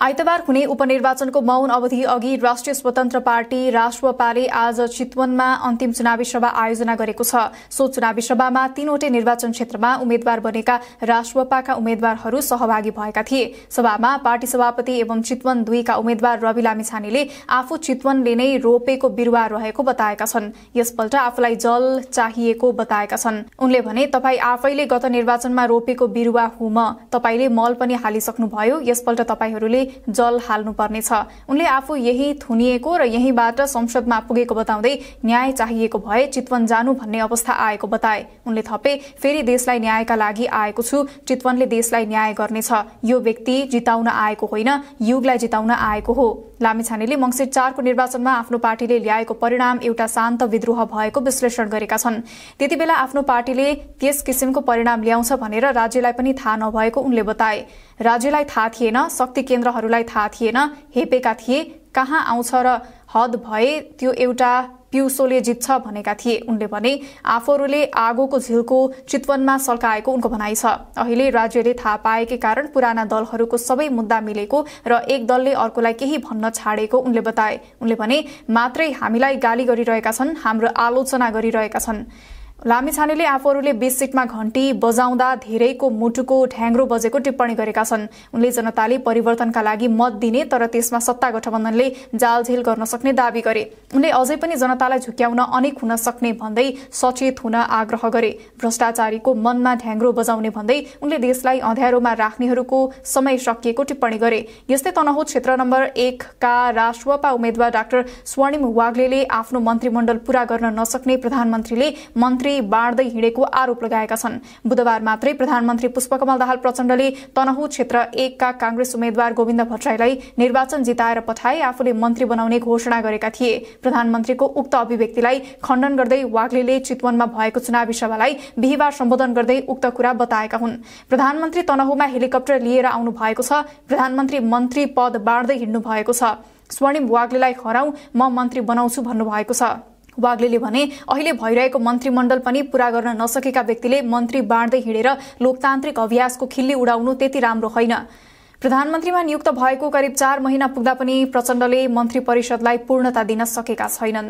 आइतबार हुने उपनिर्वाचनको मौन अवधि अघि राष्ट्रिय स्वतन्त्र पार्टी राष्ट्रपाले आज चितवनमा अन्तिम चुनावी सभा आयोजना गरेको छ सो चुनावी सभामा तीनवटै निर्वाचन क्षेत्रमा उम्मेद्वार बनेका राष्ट्रपाका उम्मेद्वारहरू सहभागी भएका थिए सभामा पार्टी सभापति एवं चितवन दुईका उम्मेद्वार रवि लामिछानेले आफू चितवनले नै रोपेको बिरुवा रहेको बताएका छन् यसपल्ट आफूलाई जल चाहिएको बताएका छन् उनले भने तपाईँ आफैले गत निर्वाचनमा रोपेको बिरुवा हुम तपाईँले मल पनि हालिसक्नुभयो यसपल्ट तपाईँहरूले जल हाल्नु हाल्नुपर्नेछ उनले आफू यही थुनिएको र यहीँबाट संसदमा पुगेको बताउँदै न्याय चाहिएको भए चितवन जानु भन्ने अवस्था आएको बताए उनले थपे फेरि देशलाई न्यायका लागि आएको छु चितवनले देशलाई न्याय गर्नेछ यो व्यक्ति जिताउन आएको होइन युगलाई जिताउन आएको हो लामिछानेले मङ्सिर चारको निर्वाचनमा आफ्नो पार्टीले ल्याएको परिणाम एउटा शान्त विद्रोह भएको विश्लेषण गरेका छन् त्यति बेला आफ्नो पार्टीले त्यस किसिमको परिणाम ल्याउँछ भनेर राज्यलाई पनि थाहा नभएको उनले बताए राज्यलाई थाहा थिएन शक्ति केन्द्र कुराहरूलाई थाहा थिएन हेपेका थिए कहाँ आउँछ र हद भए त्यो एउटा पिउसोले जित्छ भनेका थिए उनले भने आफूहरूले आगोको झिल्को चितवनमा सल्काएको उनको भनाइ छ अहिले राज्यले थाहा पाएकै कारण पुराना दलहरूको सबै मुद्दा मिलेको र एक दलले अर्कोलाई केही भन्न छाडेको उनले बताए उनले भने मात्रै हामीलाई गाली गरिरहेका छन् हाम्रो आलोचना गरिरहेका छन् लामिछानेले आफूहरूले बीस सीटमा घण्टी बजाउँदा धेरैको मुटुको ढ्याङ्ग्रो बजेको टिप्पणी गरेका छन् उनले जनताले परिवर्तनका लागि मत दिने तर त्यसमा सत्ता गठबन्धनले जालझेल गर्न सक्ने दावी गरे उनले अझै पनि जनतालाई झुक्याउन अनेक हुन सक्ने भन्दै सचेत हुन आग्रह गरे भ्रष्टाचारीको मनमा ढ्याङ्ग्रो बजाउने भन्दै उनले देशलाई अँध्यारोमा राख्नेहरूको समय सकिएको टिप्पणी गरे यस्तै तनहु क्षेत्र नम्बर एकका राष्ट्रपा उम्मेद्वार डाक्टर स्वर्णिम वाग्ले आफ्नो मन्त्रीमण्डल पूरा गर्न नसक्ने प्रधानमन्त्रीले मन्त्री मन्त्री बाँड्दै हिँडेको आरोप लगाएका छन् बुधबार मात्रै प्रधानमन्त्री पुष्पकमल दाहाल प्रचण्डले तनहु क्षेत्र एकका काङ्ग्रेस उम्मेद्वार गोविन्द भट्टराईलाई निर्वाचन जिताएर पठाए आफूले मन्त्री बनाउने घोषणा गरेका थिए प्रधानमन्त्रीको उक्त अभिव्यक्तिलाई खण्डन गर्दै वाग्लेले चितवनमा भएको चुनावी सभालाई बिहिबार सम्बोधन गर्दै उक्त कुरा बताएका हुन् प्रधानमन्त्री तनहुमा हेलिकप्टर लिएर आउनु भएको छ प्रधानमन्त्री मन्त्री पद बाँड्दै हिँड्नु भएको छ स्वर्णिम वाग्लेलाई हराउ म मन्त्री बनाउँछु भन्नुभएको छ वाग्लेले भने अहिले भइरहेको मन्त्रीमण्डल पनि पूरा गर्न नसकेका व्यक्तिले मन्त्री बाँड्दै हिँडेर लोकतान्त्रिक अभ्यासको खिल्ली उडाउनु त्यति राम्रो होइन प्रधानमन्त्रीमा नियुक्त भएको करिब चार महिना पुग्दा पनि प्रचण्डले मन्त्री परिषदलाई पूर्णता दिन सकेका छैनन्